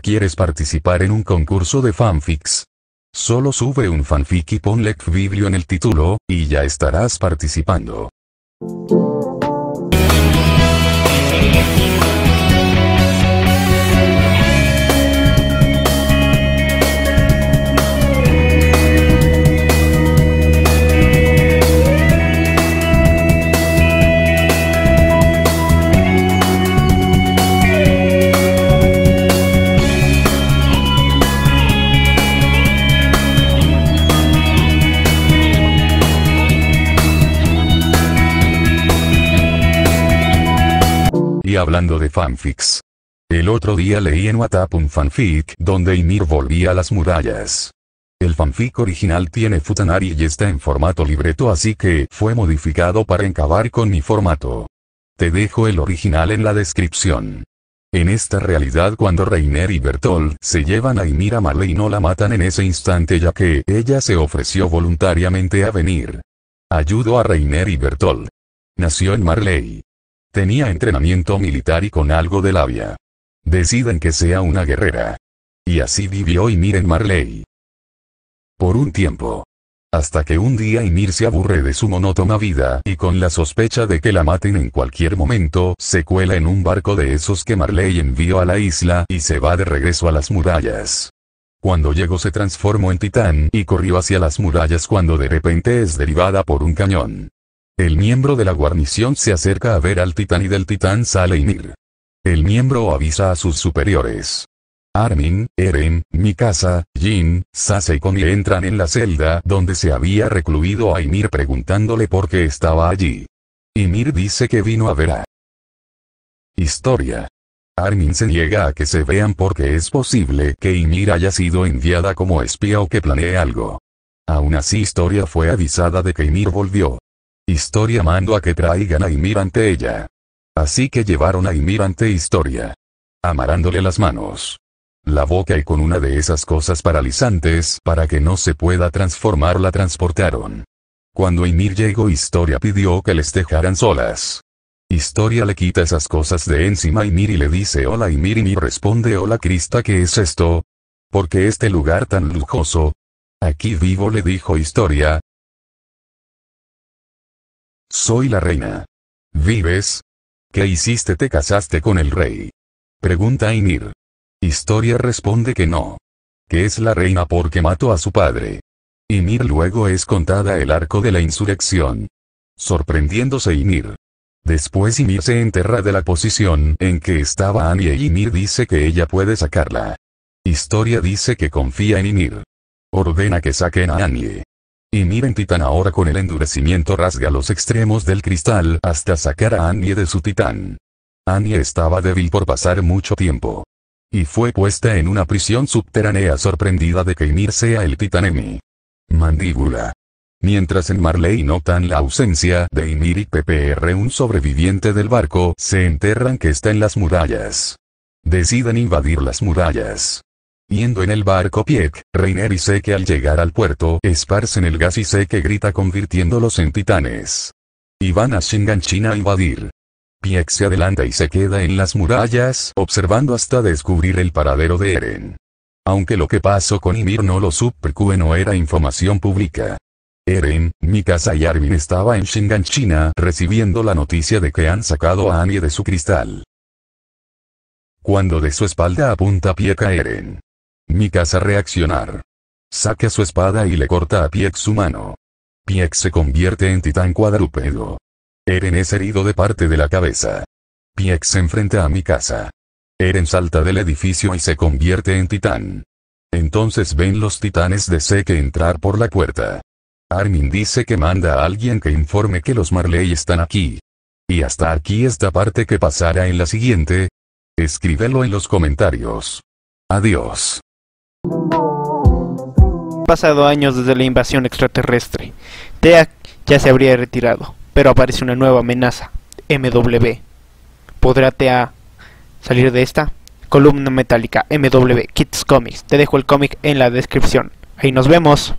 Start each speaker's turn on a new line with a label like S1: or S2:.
S1: quieres participar en un concurso de fanfics. Solo sube un fanfic y ponle Biblio en el título, y ya estarás participando. hablando de fanfics. El otro día leí en WhatsApp un fanfic donde Ymir volvía a las murallas. El fanfic original tiene Futanari y está en formato libreto así que fue modificado para encabar con mi formato. Te dejo el original en la descripción. En esta realidad cuando Reiner y Bertol se llevan a Ymir a Marley no la matan en ese instante ya que ella se ofreció voluntariamente a venir. Ayudo a Reiner y Bertol. Nació en Marley. Tenía entrenamiento militar y con algo de labia. Deciden que sea una guerrera. Y así vivió Ymir en Marley. Por un tiempo. Hasta que un día Ymir se aburre de su monótona vida y con la sospecha de que la maten en cualquier momento, se cuela en un barco de esos que Marley envió a la isla y se va de regreso a las murallas. Cuando llegó se transformó en titán y corrió hacia las murallas cuando de repente es derivada por un cañón. El miembro de la guarnición se acerca a ver al titán y del titán sale Ymir. El miembro avisa a sus superiores. Armin, Eren, Mikasa, Jin, Sase y Connie entran en la celda donde se había recluido a Ymir preguntándole por qué estaba allí. Ymir dice que vino a ver a Historia. Armin se niega a que se vean porque es posible que Ymir haya sido enviada como espía o que planee algo. Aún así Historia fue avisada de que Ymir volvió. Historia mando a que traigan a Ymir ante ella. Así que llevaron a Ymir ante Historia. Amarándole las manos. La boca y con una de esas cosas paralizantes para que no se pueda transformar la transportaron. Cuando Ymir llegó Historia pidió que les dejaran solas. Historia le quita esas cosas de encima Ymir y le dice hola Ymir y Ymir responde hola Crista ¿qué es esto? Porque este lugar tan lujoso? Aquí vivo le dijo Historia, soy la reina. ¿Vives? ¿Qué hiciste? ¿Te casaste con el rey? Pregunta Inir. Historia responde que no. Que es la reina porque mató a su padre. Inir luego es contada el arco de la insurrección. Sorprendiéndose Inir. Después Inir se enterra de la posición en que estaba Annie y Inir dice que ella puede sacarla. Historia dice que confía en Inir. Ordena que saquen a Annie. Y miren Titán ahora con el endurecimiento rasga los extremos del cristal hasta sacar a Annie de su Titán. Annie estaba débil por pasar mucho tiempo. Y fue puesta en una prisión subterránea sorprendida de que Ymir sea el Titán Mandíbula. Mientras en Marley notan la ausencia de Ymir y PPR un sobreviviente del barco se enterran que está en las murallas. Deciden invadir las murallas. Viendo en el barco Piek, Reiner y Zeke al llegar al puerto esparcen el gas y que grita convirtiéndolos en titanes. Y van a China a invadir. Piek se adelanta y se queda en las murallas observando hasta descubrir el paradero de Eren. Aunque lo que pasó con Ymir no lo supercue, no era información pública. Eren, Mikasa y Armin estaba en Shinganshina recibiendo la noticia de que han sacado a Annie de su cristal. Cuando de su espalda apunta Pieck a Eren, mi casa reaccionar. Saca su espada y le corta a Pieck su mano. Pieck se convierte en titán cuadrúpedo. Eren es herido de parte de la cabeza. Pieck se enfrenta a mi casa. Eren salta del edificio y se convierte en titán. Entonces ven los titanes de Seke entrar por la puerta. Armin dice que manda a alguien que informe que los Marley están aquí. Y hasta aquí esta parte que pasará en la siguiente. Escríbelo en los comentarios. Adiós pasado años desde la invasión extraterrestre. Tea ya se habría retirado, pero aparece una nueva amenaza, MW. ¿Podrá TEA salir de esta? Columna metálica MW Kids Comics. Te dejo el cómic en la descripción. Ahí nos vemos.